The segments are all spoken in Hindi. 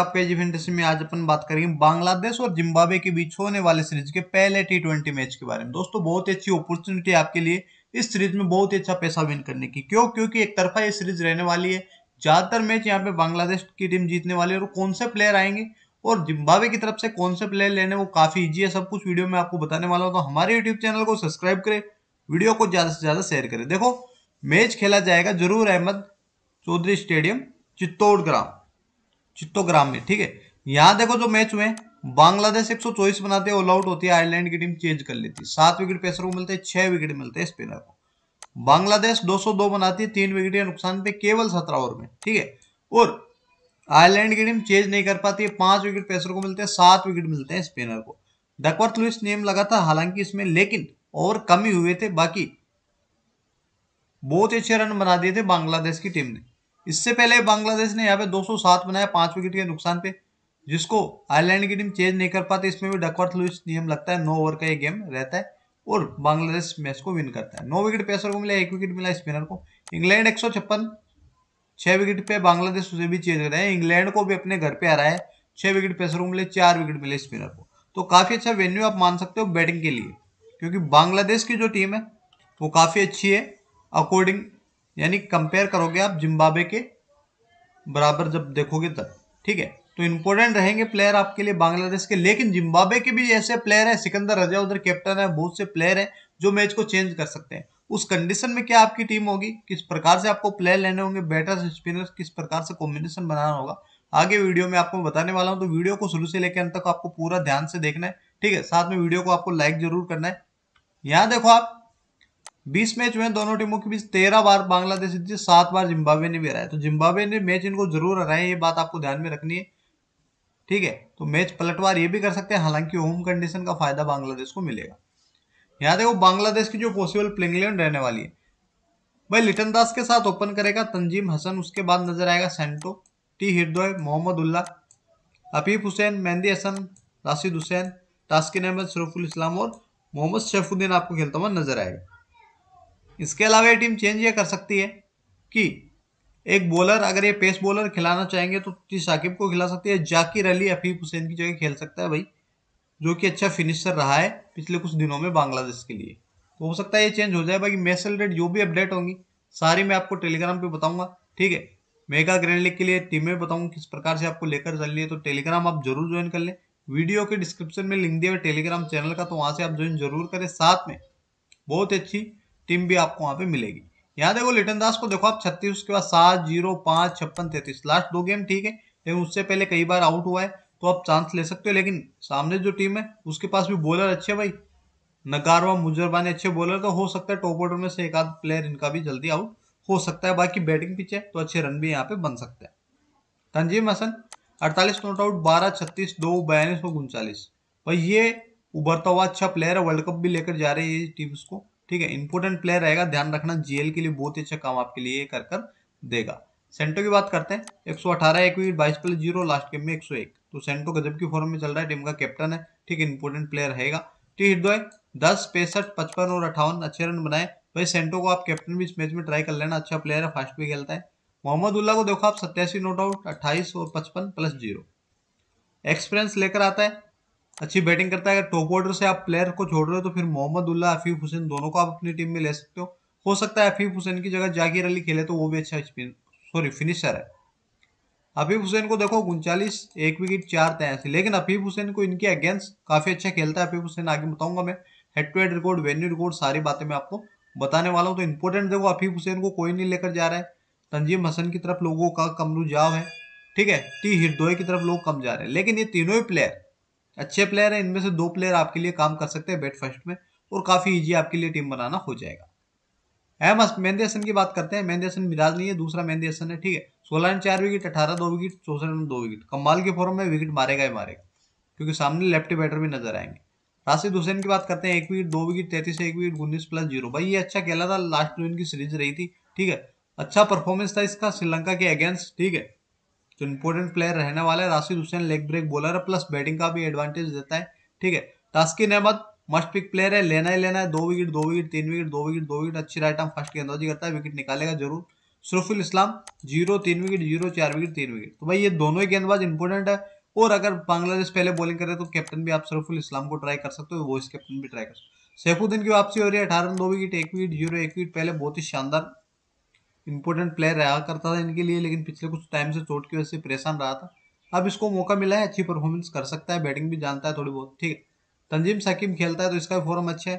पेज इंडस्ट्री में आज अपन बात करेंगे बांग्लादेश और जिम्बाब्वे के बीच होने वाले सीरीज के पहले टी ट्वेंटी मैच के बारे में दोस्तों बहुत ही अच्छी अपॉर्चुनिटी आपके लिए इस सीरीज में बहुत ही अच्छा पैसा विन करने की क्यों क्योंकि एक तरफा ये सीरीज रहने वाली है ज्यादातर मैच यहाँ पे बांग्लादेश की टीम जीतने वाली है और कौन से प्लेयर आएंगे और जिम्बाब्वे की तरफ से कौन से प्लेयर लेने वो काफी ईजी है सब कुछ वीडियो में आपको बताने वाला हूँ तो हमारे यूट्यूब चैनल को सब्सक्राइब करें वीडियो को ज्यादा से ज्यादा शेयर करें देखो मैच खेला जाएगा जरूर अहमद चौधरी स्टेडियम चित्तौड़ ग्राम चित्तोग्राम में ठीक है यहां देखो जो मैच में बांग्लादेश 124 बनाते हैं ऑल आउट होती है आयरलैंड की टीम चेंज कर लेती है सात विकेट पेसर को मिलते हैं छह विकेट मिलते हैं स्पिनर को बांग्लादेश 202 बनाती है तीन विकेट के नुकसान पे केवल सत्रह ओवर में ठीक है और आयरलैंड की टीम चेंज नहीं कर पाती है पांच विकेट पेसर को मिलते हैं सात विकेट मिलते हैं स्पिनर को डकवर्थ लुइस नियम लगा था हालांकि इसमें लेकिन ओवर कम ही हुए थे बाकी बहुत अच्छे रन बना दिए थे बांग्लादेश की टीम ने इससे पहले बांग्लादेश ने यहाँ पे 207 बनाया पांच विकेट के नुकसान पे जिसको आयरलैंड की टीम चेंज नहीं कर पाती इसमें भी डकवर्थ लुइस नियम लगता है नौ ओवर का ये गेम रहता है और बांग्लादेश मैच को विन करता है नौ विकेट पेसर को मिला एक विकेट मिला स्पिनर को इंग्लैंड एक सौ छह विकेट पे बांग्लादेश उसे भी चेंज कर इंग्लैंड को भी अपने घर पे आ रहा है छह विकेट पेसर को मिले चार विकेट मिले स्पिनर को तो काफी अच्छा वेन्यू आप मान सकते हो बैटिंग के लिए क्योंकि बांग्लादेश की जो टीम है वो काफी अच्छी है अकॉर्डिंग यानी कंपेयर करोगे आप जिम्बाबे के बराबर जब देखोगे तब ठीक है तो इंपॉर्टेंट रहेंगे प्लेयर आपके लिए बांग्लादेश के लेकिन जिम्बाबे के भी ऐसे प्लेयर हैं सिकंदर रजा उधर कैप्टन है बहुत से प्लेयर हैं जो मैच को चेंज कर सकते हैं उस कंडीशन में क्या आपकी टीम होगी किस प्रकार से आपको प्लेयर लेने होंगे बैटर स्पिनर्स किस प्रकार से कॉम्बिनेशन बनाना होगा आगे वीडियो में आपको बताने वाला हूँ तो वीडियो को शुरू से लेकर अंत तक आपको पूरा ध्यान से देखना है ठीक है साथ में वीडियो को आपको लाइक जरूर करना है यहाँ देखो आप बीस मैच हुए दोनों टीमों के बीच तेरह बार बांग्लादेश जीती सात बार जिम्बाब्वे ने भी हराया तो जिम्बाब्वे ने मैच इनको जरूर हराया ये बात आपको ध्यान में रखनी है ठीक है तो मैच पलटवार ये भी कर सकते हैं हालांकि होम कंडीशन का फायदा बांग्लादेश को मिलेगा यहाँ देखो बांग्लादेश की जो पॉसिबल प्लेइंग इलेवन रहने वाली है भाई लिटन दास के साथ ओपन करेगा तंजीम हसन उसके बाद नजर आएगा सेंटो टी हिरदोय मोहम्मद उल्ला अफीफ हुसैन मेहंदी हसन राशिद हुसैन तास्किन अहमद शरफुल इस्लाम और मोहम्मद शैफुद्दीन आपको खेलता हुआ नजर आएगा इसके अलावा ये टीम चेंज ये कर सकती है कि एक बॉलर अगर ये पेस बॉलर खिलाना चाहेंगे तो साकिब को खिला सकती है जाकिर अली अफीफ हुसैन की जगह खेल सकता है भाई जो कि अच्छा फिनिशर रहा है पिछले कुछ दिनों में बांग्लादेश के लिए तो हो सकता है ये चेंज हो जाए बाकी मैच रिलेटेड जो भी अपडेट होंगी सारी मैं आपको टेलीग्राम पे बताऊंगा ठीक है मेगा ग्रैंड लीग के लिए टीमें बताऊंगा किस प्रकार से आपको लेकर चल रही है तो टेलीग्राम आप जरूर ज्वाइन कर लें वीडियो के डिस्क्रिप्शन में लिंक दिया हुआ टेलीग्राम चैनल का तो वहाँ से आप ज्वाइन जरूर करें साथ में बहुत अच्छी टीम भी आपको वहां पे मिलेगी यहाँ देखो लिटन दास को देखो आप छत्तीस उसके बाद सात जीरो पांच छप्पन तैतीस लास्ट दो गेम ठीक है लेकिन उससे पहले कई बार आउट हुआ है तो आप चांस ले सकते हो लेकिन सामने जो टीम है उसके पास भी बॉलर अच्छे भाई नगारवा मुजरबानी अच्छे बॉलर तो हो सकता है टॉप ऑर्डर में से एक आध प्लेयर इनका भी जल्दी आउट हो सकता है बाकी बैटिंग पिच है तो अच्छे रन भी यहाँ पे बन सकते हैं तंजीम हसन अड़तालीस नॉट आउट बारह छत्तीस दो बयालीस और उनचालीस भाई ये उभरता हुआ अच्छा प्लेयर है वर्ल्ड कप भी लेकर जा रही है टीम्स को ठीक है इंपोर्टेंट प्लेयर रहेगा ध्यान रखना जीएल के लिए बहुत ही अच्छा काम आपके लिए कर कर देगा सेंटो की बात करते हैं 118 एक विकेट बाईस प्लस जीरो लास्ट गेम में 101 तो सेंटो गजब की फॉर्म में चल रहा है टीम का कैप्टन है ठीक है इंपोर्टेंट प्लेयर रहेगा टी हिडोए दस पैंसठ पचपन और अठावन अच्छे रन बनाए भाई सेंटो को आप कैप्टन भी इस मैच में ट्राई कर लेना अच्छा प्लेयर है फास्ट भी खेलता है मोहम्मद उल्ला को देखो आप सत्यासी नोट आउट अट्ठाईस और पचपन प्लस जीरो एक्सपीरियंस लेकर आता है अच्छी बैटिंग करता है अगर टॉप ऑर्डर से आप प्लेयर को छोड़ रहे हो तो फिर मोहम्मद उल्ला अफीफ हुसैन दोनों को आप अपनी टीम में ले सकते हो हो सकता है अफीफ हुसैन की जगह जाकिर अली खेले तो वो भी अच्छा सॉरी फिनिशर है अफीफ हुसैन को देखो उनचालीस एक विकेट चार तैयारी लेकिन अफीफ हुसैन को इनके अगेंस्ट काफी अच्छा खेलता है अफीफ हुसैन आगे बताऊंगा मैं head to head record venue record सारी बातें मैं आपको बताने वाला हूँ तो इम्पोर्टेंट देखो अफीफ हुसैन को कोई नहीं लेकर जा रहा है तंजीम हसन की तरफ लोगों का कमरू जाव है ठीक है टी हिरदोई की तरफ लोग कम जा रहे हैं लेकिन ये तीनों ही प्लेयर अच्छे प्लेयर हैं इनमें से दो प्लेयर आपके लिए काम कर सकते हैं बैट फर्स्ट में और काफ़ी ईजी आपके लिए टीम बनाना हो जाएगा अहम मेहंदी हसन की बात करते हैं मेहंदी हसन मिराज नहीं है दूसरा मेहंदी हसन है ठीक है सोलह रन चार विकेट अठारह दो विकेट चौसठ रन दो विकेट कमाल के फॉर्म में विकेट मारेगा ही मारेगा क्योंकि सामने लेफ्ट बैटर भी नजर आएंगे राशिद हुसैन की बात करते हैं एक विकेट दो विकेट तैतीस एक विकेट उन्नीस प्लस जीरो भाई ये अच्छा खेला था लास्ट जो इनकी सीरीज रही थी ठीक है अच्छा परफॉर्मेंस था इसका श्रीलंका के अगेंस्ट ठीक है तो इंपॉर्टेंट प्लेयर रहने वाला है Rashid Hussain leg break bowler है प्लस बैटिंग का भी एडवांटेज देता है ठीक है Taskin Ahmed must pick player है लेना ही लेना है दो विकेट दो विकेट तीन विकेट दो विकेट दो विकेट अच्छी राइट आर्म फर्स्ट गेंदबाजी करता है विकेट निकालेगा जरूर सरुफुल इस्लाम जीरो तीन विकेट जीरो चार विकेट तीन विकेट तो भाई ये दोनों ही गेंदबाज इंपॉर्टेंट है और अगर बांग्लादेश पहले बॉलिंग करे तो कैप्टन भी आप सरुफुल इस्लाम को ट्राई कर सकते हो वॉइस कैप्टन भी ट्राई कर सकते हो सैफुद्दीन की वापसी हो रही है अठारह दो विकेट एक विकेट जीरो एक विकेट पहले बहुत ही शानदार इंपॉर्टेंट प्लेयर रहा करता था इनके लिए लेकिन पिछले कुछ टाइम से चोट की वजह से परेशान रहा था अब इसको मौका मिला है अच्छी परफॉर्मेंस कर सकता है बैटिंग भी जानता है थोड़ी बहुत ठीक है तंजीम सकीम खेलता है तो इसका फॉर्म अच्छा है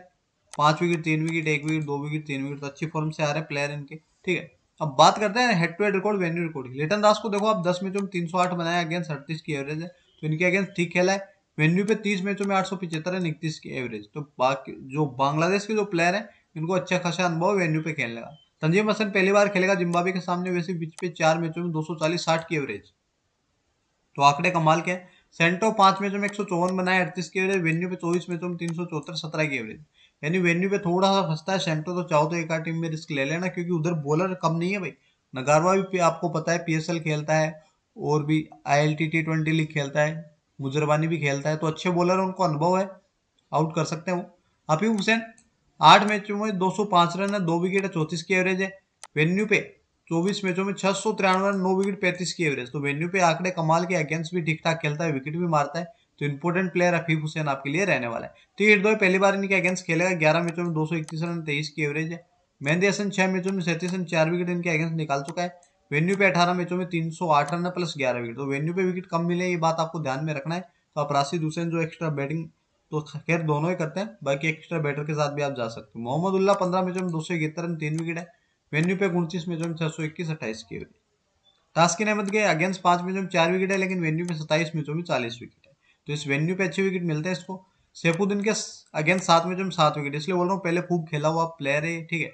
पाँच विकेट तीन विकेट एक विकेट दो विकेट तीन विकेट तो अच्छी फॉर्म से आ रहे हैं प्लेयर इनके ठीक है अब बात करते हैं head to head record venue record की लेटन दास को देखो आप दस मैचों में तीन सौ आठ बनाया अगेंस्ट अड़तीस की एवरेज है तो इनके अगेंस्ट ठीक खेला है वेन्यू पे तीस मैचों में आठ सौ पिछहत्तर है इकतीस की एवरेज तो बाकी जो बांग्लादेश के जो प्लेयर हैं इनको अच्छा खासा अनुभव वेन्यू पे खेलने का संजीव मसन पहली बार खेलेगा जिम्बाबे के सामने वैसे बीच पे चार मैचों में चालीस साठ की एवरेज तो आंकड़े कमाल के सेंटो पांच मैचों में एक सौ चौवन बनाए अड़तीस की एवरेज वेन्यू पे चौबीस मैचों में तीन सौ चौहत्तर सत्रह की एवरेज यानी वेन्यू पे थोड़ा सा फंसता है सेंटो तो चाहो तो एक टीम में रिस्क ले लेना क्योंकि उधर बॉलर कम नहीं है भाई नगारवा भी आपको पता है पीएसएल खेलता है और भी I L T twenty league खेलता है मुजरबानी भी खेलता है तो अच्छे बॉलर उनको अनुभव है आउट कर सकते हैं वो हफीब हुसैन आठ मैचों में 205 रन है दो विकेट है चौतीस की एवरेज है वेन्यू पे 24 मैचों में छह सौ तिरानवे रन नौ विकेट पैंतीस की एवरेज तो वेन्यू पे आंकड़े कमाल के अगेंस्ट भी ठीक ठाक खेलता है विकेट भी मारता है तो इंपोर्टेंट प्लेयर रफीफ हुसैन आपके लिए रहने वाला है तो हिरदोय पहली बार इनके अगेंस्ट खेलेगा ग्यारह मैचों में दो रन तेईस की एवरेज है मेहंदी हसन छह मैचों में सैंतीस रन चार विकेट इनके अगेंस्ट निकाल चुका है वेन्यू पे अठारह मैचों में तीन सौ आठ रन है प्लस ग्यारह विकेट तो वेन्यू पे विकेट कम मिले ये बात आपको ध्यान में रखना है तो आप राशि दूसरे जो एक्स्ट्रा बैटिंग तो खैर दोनों ही करते हैं बाकी एक्स्ट्रा बैटर के साथ भी आप जा सकते हो मोहम्मद उल्ला पंद्रह मैचों में दो सौ इकहत्तर रन तीन विकेट है वेन्यू पे उनतीस मैचों में छह सौ इक्कीस अट्ठाईस की तास्किन अहमद के अगेंस्ट पांच मैचों में चार विकेट है लेकिन वेन्यू पे सत्ताईस मैचों में चालीस विकेट है तो इस वेन्यू पे अच्छे विकेट मिलते हैं इसको सैफुद्दीन के अगेंस्ट सात मैचों में सात विकेट इसलिए बोल रहा हूँ पहले खूब खेला हुआ प्लेयर है ठीक है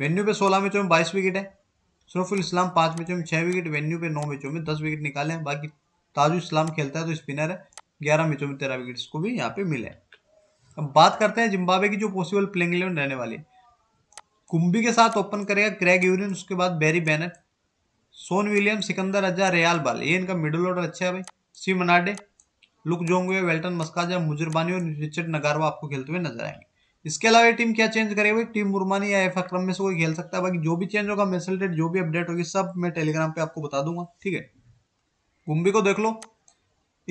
वेन्यू पे सोलह मैचों में बाईस विकेट है शरफुल इस्लाम पांच मैचों में छह विकेट वेन्यू पे नौ मैचों में दस विकेट निकाले हैं बाकी ताजू इस्लाम खेलता है तो स्पिनर है ग्यारह मैचों में तेरह विकेट को भी यहाँ पे मिले अब बात करते हैं जिम्बाब्वे की जो पॉसिबल प्लेइंग इलेवन रहने वाली है कुंबी के साथ ओपन करेगा क्रैग यूरिन उसके बाद Brian Bennett Sean William Sikandar Raza Ryan बाल ये इनका मिडिल ऑर्डर अच्छा है भाई सी मनाडे लुक जोंगवे वेल्टन मस्काजा मुजरबानी और रिचर्ड नगारवा आपको खेलते हुए नजर आएंगे इसके अलावा ये टीम क्या चेंज करेगी भाई टीम मुरमानी या एफ अक्रम में से कोई खेल सकता है बाकी जो भी चेंज होगा मेसल जो भी अपडेट होगी सब मैं टेलीग्राम पर आपको बता दूंगा ठीक है कुंभी को देख लो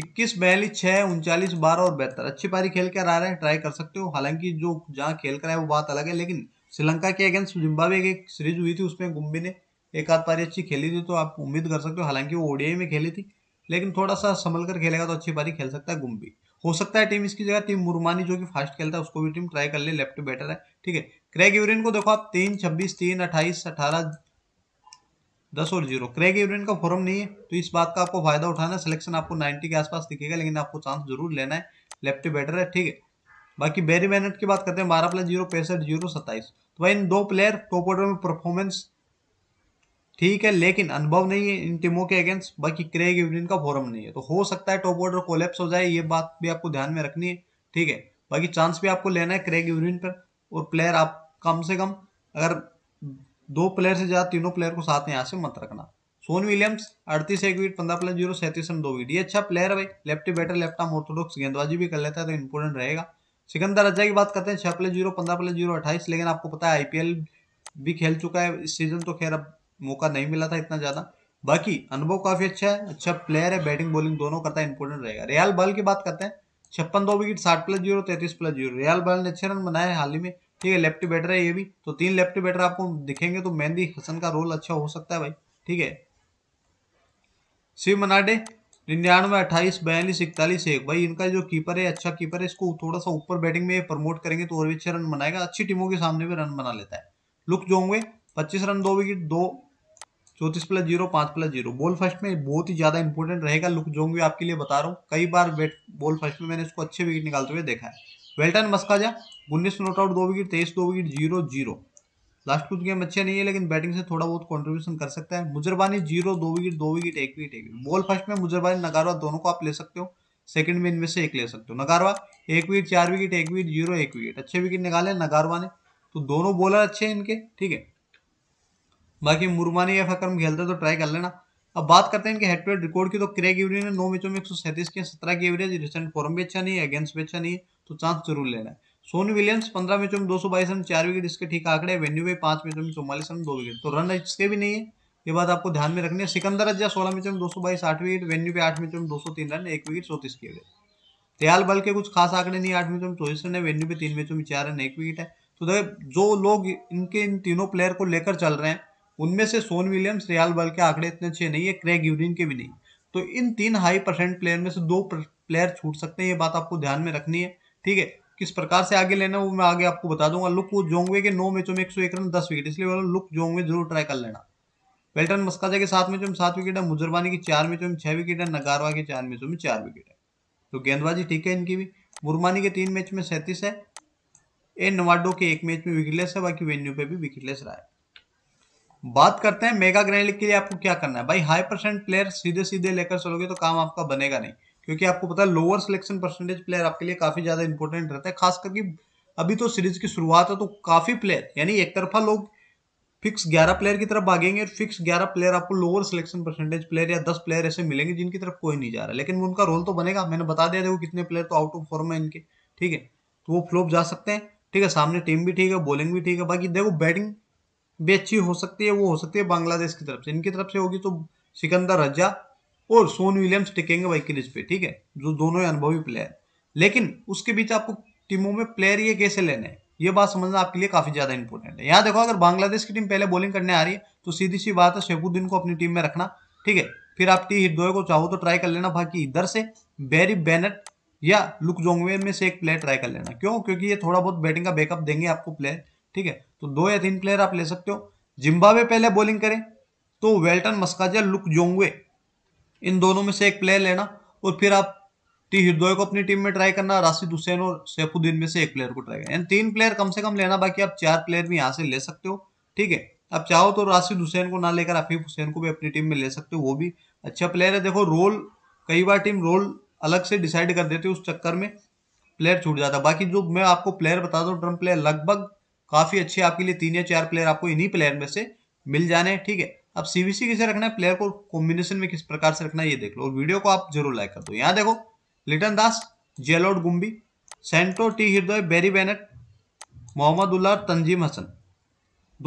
इक्कीस बयालीस छः उनचालीस बारह और बेहतर अच्छी पारी खेल कर आ रहे हैं ट्राई कर सकते हो हालांकि जो जहाँ खेल कर आए वो बात अलग है लेकिन श्रीलंका के अगेंस्ट जिम्बाब्वे की एक सीरीज हुई थी उसमें गुम्बी ने एक आध पारी अच्छी खेली थी तो आप उम्मीद कर सकते हो हालांकि वो ओडीआई में खेली थी लेकिन थोड़ा सा संभल कर खेलेगा तो अच्छी पारी खेल सकता है गुम्बी हो सकता है टीम इसकी जगह टीम मुरमानी जो कि फास्ट खेलता है उसको भी टीम ट्राई कर ले लेफ्ट बैटर है ठीक है क्रैग यूरिन को देखो आप तीन छब्बीस तीन अट्ठाईस अठारह दस और जीरो क्रेग यूनियन का फॉर्म नहीं है तो इस बात का आपको फायदा उठाना है सिलेक्शन आपको 90 के आसपास दिखेगा लेकिन आपको चांस जरूर लेना है लेफ्ट बैटर है ठीक है बाकी बेरी मेहनत की बात करते हैं बारह प्लस जीरो पैंसठ जीरो सत्ताईस तो भाई इन दो प्लेयर टॉप ऑर्डर में परफॉर्मेंस ठीक है लेकिन अनुभव नहीं है इन टीमों के अगेंस्ट बाकी क्रेग यूनियन का फॉरम नहीं है तो हो सकता है टॉप ऑर्डर कोलेप्स हो जाए ये बात भी आपको ध्यान में रखनी है ठीक है बाकी चांस भी आपको लेना है क्रेग यूनियन पर और प्लेयर आप कम से कम अगर दो प्लेयर से ज्यादा तीनों प्लेयर को साथ में यहाँ से मत रखना सोन विलियम्स अड़तीस एक विकेट पंद्रह प्लस जीरो सैंतीस रन दो विकेट ये अच्छा प्लेयर है भाई left batter left arm orthodox गेंदबाजी भी कर लेता है तो इंपोर्टेंट रहेगा सिकंदर रजा की बात करते हैं छह प्लस जीरो पंद्रह प्लस जीरो अट्ठाईस लेकिन आपको पता है आईपीएल भी खेल चुका है इस सीजन तो खैर अब मौका नहीं मिला था इतना ज्यादा बाकी अनुभव काफी अच्छा है अच्छा प्लेयर है बैटिंग बॉलिंग दोनों करता है इंपोर्टेंट रहेगा रियाल बल की बात करते हैं छप्पन दो विकेट साठ प्लस जीरो तैतीस प्लस जीरो रियाल बाल ने अच्छे रन बनाए हाल ही में ठीक है लेफ्ट बैटर है ये भी तो तीन लेफ्ट बैटर आपको दिखेंगे तो मेहंदी हसन का रोल अच्छा हो सकता है भाई ठीक है शिव मनाडे निन्यानवे अट्ठाईस बयालीस इकतालीस एक भाई इनका जो कीपर है अच्छा कीपर है इसको थोड़ा सा ऊपर बैटिंग में प्रमोट करेंगे तो और भी अच्छे रन बनाएगा अच्छी टीमों के सामने भी रन बना लेता है लुक जो होंगे पच्चीस रन दो विकेट दो चौतीस प्लस जीरो पांच प्लस जीरो बॉल फर्स्ट में बहुत ही ज़्यादा इंपॉर्टेंट रहेगा लुक जोंग भी आपके लिए बता रहा हूँ कई बार बैट बॉल फर्स्ट में मैंने इसको अच्छे विकेट निकालते हुए देखा है वेल्टन मस्काजा उन्नीस नॉट आउट दो विकेट तेईस दो विकेट जीरो जीरो लास्ट कुछ गेम अच्छे नहीं है लेकिन बैटिंग से थोड़ा बहुत कंट्रीब्यूशन कर सकता है मुजरबानी जीरो दो विकेट दो विकेट एक विकेट एक विकेट बॉल फर्स्ट में मुजरबानी नगारवा दोनों को आप ले सकते हो सेकंड में इनमें से एक ले सकते हो नगारवा एक विकेट चार विकेट एक विकेट जीरो एक विकेट अच्छे विकेट निकाले नगारवा ने तो दोनों बॉलर अच्छे हैं इनके ठीक है बाकी मुरमानी या फकर खेलते तो ट्राई कर लेना अब बात करते हैं इनके हेड टू हेड रिकॉर्ड की तो क्रेग इवरी ने नौ मैचों में एक सौ सैंतीस के सत्रह की एवरेज रिसेंट फॉर्म भी अच्छा नहीं है अगेंस्ट भी अच्छा नहीं है तो चांस जरूर लेना है सोनी विलियम्स पंद्रह मैचों में दो सौ बाईस रन चार विकेट इसके ठीक आंकड़े वेन्यू में पांच मैचों में चौवालीस रन दो विकेट तो रन इसके भी नहीं है ये बात आपको ध्यान में रखनी है सिकंदर अज्जा सोलह मैचों में दो सौ बाईस आठ विकेट वेन्यू पे आठ मैचों में दो सौ तीन रन एक विकेट चौतीस की एवरेज दयाल बल के कुछ खास आंकड़े नहीं आठ मैचों में चौबीस रन है वेन्यू पे तीन मैचों में चार रन एक विकेट है तो जो लोग इनके इन तीनों प्लेयर को लेकर चल रहे हैं उनमें से सोन विलियम्स रियाल बल के आंकड़े इतने अच्छे नहीं है क्रेग यूरिन के भी नहीं तो इन तीन हाई परसेंट प्लेयर में से दो प्लेयर छूट सकते हैं ये बात आपको ध्यान में रखनी है ठीक है किस प्रकार से आगे लेना वो मैं आगे आपको बता दूंगा लुक जोंगवे के नौ मैचों में एक सौ एक रन दस विकेट इसलिए बोला लुक जोंगवे जरूर ट्राई कर लेना वेल्टन मस्काजा के सात मैचों में सात विकेट है मुजरबानी की चार मैचों में छह विकेट है नगारवा के चार मैचों में चार विकेट है तो गेंदबाजी ठीक है इनकी भी मुरमानी के तीन मैच में सैंतीस है ए नवाडो के एक मैच में विकेटलेस है बाकी वेन्यू पे भी विकेटलेस रहा है बात करते हैं मेगा ग्रैंड के लिए आपको क्या करना है भाई हाई परसेंट प्लेयर सीधे सीधे लेकर चलोगे तो काम आपका बनेगा नहीं क्योंकि आपको पता है लोअर सिलेक्शन परसेंटेज प्लेयर आपके लिए काफी ज्यादा इंपॉर्टेंट रहता है खास करके अभी तो सीरीज की शुरुआत है तो काफी प्लेयर यानी एक तरफा लोग फिक्स ग्यारह प्लेयर की तरफ भागेंगे और फिक्स ग्यारह प्लेयर आपको लोअर सिलेक्शन परसेंटेज प्लेयर या दस प्लेयर ऐसे मिलेंगे जिनकी तरफ कोई नहीं जा रहा लेकिन उनका रोल तो बनेगा मैंने बता दिया देखो कितने प्लेयर तो आउट ऑफ फॉर्म है इनके ठीक है तो वो फ्लोप जा सकते हैं ठीक है सामने टीम भी ठीक है बॉलिंग भी ठीक है बाकी देखो बैटिंग भी अच्छी हो सकती है वो हो सकती है बांग्लादेश की तरफ से इनकी तरफ से होगी तो सिकंदर रजा और सोन विलियम्स टिकेंगे भाई क्रीज पे ठीक है जो दोनों अनुभवी प्लेयर लेकिन उसके बीच आपको टीमों में प्लेयर ये कैसे लेने हैं ये बात समझना आपके लिए काफी ज्यादा इंपॉर्टेंट है यहाँ देखो अगर बांग्लादेश की टीम पहले बॉलिंग करने आ रही है तो सीधी सी बात है शेखुद्दीन को अपनी टीम में रखना ठीक है फिर आप टी हिरदोए को चाहो तो ट्राई कर लेना बाकी इधर से बेरी बेनट या लुक जोंगवे में से एक प्लेयर ट्राई कर लेना क्यों क्योंकि ये थोड़ा बहुत बैटिंग का बैकअप देंगे आपको प्लेयर ठीक है तो दो या तीन प्लेयर आप ले सकते हो जिम्बावे पहले बॉलिंग करें तो वेल्टन मस्काजा लुक जोंगवे इन दोनों में से एक प्लेयर लेना और फिर आप टी हृदय को अपनी टीम में ट्राई करना राशिद हुसैन और सैफुद्दीन में से एक प्लेयर को ट्राई करना तीन प्लेयर कम से कम लेना बाकी आप चार प्लेयर भी यहाँ से ले सकते हो ठीक है आप चाहो तो राशिद हुसैन को ना लेकर आफिफ हुसैन को भी अपनी टीम में ले सकते हो वो भी अच्छा प्लेयर है देखो रोल कई बार टीम रोल अलग से डिसाइड कर देती है उस चक्कर में प्लेयर छूट जाता बाकी जो मैं आपको प्लेयर बता दूँ ड्रम प्लेयर लगभग काफ़ी अच्छे आपके लिए तीन या चार प्लेयर आपको इन्हीं प्लेयर में से मिल जाने ठीक है अब सीबीसी किसे रखना है प्लेयर को कॉम्बिनेशन में किस प्रकार से रखना है ये देख लो और वीडियो को आप जरूर लाइक कर दो यहाँ देखो लिटन दास जेलोड गुम्बी सेंटो टी हृदय बेरी बेनेट मोहम्मद उल्ला तंजीम हसन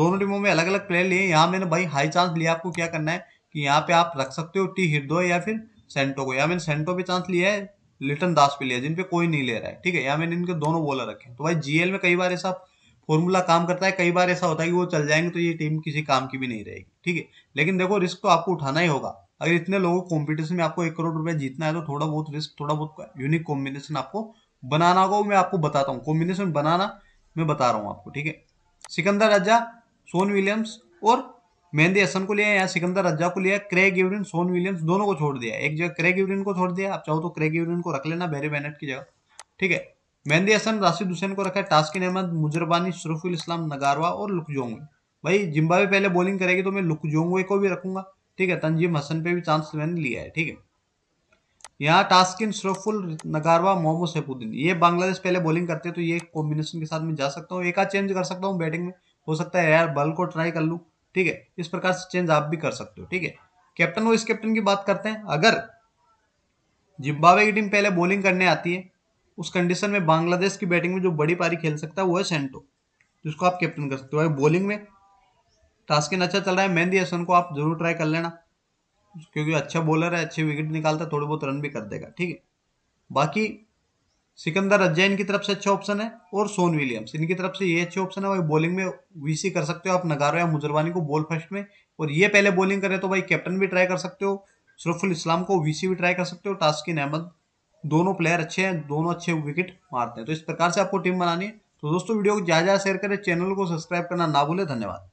दोनों टीमों में अलग अलग प्लेयर लिए यहाँ मैंने भाई हाई चांस लिया आपको क्या करना है कि यहाँ पे आप रख सकते हो टी हृदय या फिर सेंटो को या मैंने सेंटो पे चांस लिया है लिटन दास पे लिया जिन पे कोई नहीं ले रहा है ठीक है या मैंने इनके दोनों बॉलर रखे तो भाई जीएल में कई बार ऐसा फॉर्मूला काम करता है कई बार ऐसा होता है कि वो चल जाएंगे तो ये टीम किसी काम की भी नहीं रहेगी ठीक है लेकिन देखो रिस्क तो आपको उठाना ही होगा अगर इतने लोगों को कॉम्पिटिशन में आपको एक करोड़ रुपया जीतना है तो थोड़ा बहुत रिस्क थोड़ा बहुत यूनिक कॉम्बिनेशन आपको बनाना होगा मैं आपको बताता हूँ कॉम्बिनेशन बनाना मैं बता रहा हूँ आपको ठीक है सिकंदर राजा सोन विलियम्स और मेहंदी हसन को लिया या सिकंदर रज्जा को लिया क्रेग यूरिन सोन विलियम्स दोनों को छोड़ दिया एक जगह क्रेग यूरिन को छोड़ दिया आप चाहो तो क्रेग यूरिन को रख लेना बेरी बेनेट की जगह ठीक है मेहंदी हसन राशिद हुसैन को रखा है टास्किन अहमद मुजरबानी शरफुल इस्लाम नगारवा और लुकजोंगे भाई जिम्बावे पहले बॉलिंग करेगी तो मैं लुकजोंगे को भी रखूंगा ठीक है तंजीम हसन पे भी चांस मैंने लिया है ठीक है यहाँ टास्किन शरफुल नगारवा मोहम्मद सैफुद्दीन ये बांग्लादेश पहले बॉलिंग करते तो ये कॉम्बिनेशन के साथ मैं जा सकता हूँ एक आध चेंज कर सकता हूँ बैटिंग में हो सकता है यार बल को ट्राई कर लूँ ठीक है इस प्रकार से चेंज आप भी कर सकते हो ठीक है कैप्टन वाइस कैप्टन की बात करते हैं अगर जिम्बावे की टीम पहले बॉलिंग करने आती है उस कंडीशन में बांग्लादेश की बैटिंग में जो बड़ी पारी खेल सकता है वो है सेंटो जिसको आप कैप्टन कर सकते हो बॉलिंग में टास्किन अच्छा चल रहा है मेहंदी हसन को आप जरूर ट्राई कर लेना क्योंकि अच्छा बॉलर है अच्छे विकेट निकालता है थोड़े बहुत रन भी कर देगा ठीक है बाकी सिकंदर अज्जैन की तरफ से अच्छा ऑप्शन है और सोन विलियम्स इनकी तरफ से ये अच्छे ऑप्शन है भाई बॉलिंग में वीसी कर सकते हो आप नगारो या मुजरवानी को बॉल फर्स्ट में और ये पहले बॉलिंग करें तो भाई कैप्टन भी ट्राई कर सकते हो शरफुल इस्लाम को वीसी भी ट्राई कर सकते हो टास्किन अहमद दोनों प्लेयर अच्छे हैं दोनों अच्छे विकेट मारते हैं तो इस प्रकार से आपको टीम बनानी है तो दोस्तों वीडियो को ज़्यादा ज़्यादा शेयर करें चैनल को सब्सक्राइब करना ना भूलें धन्यवाद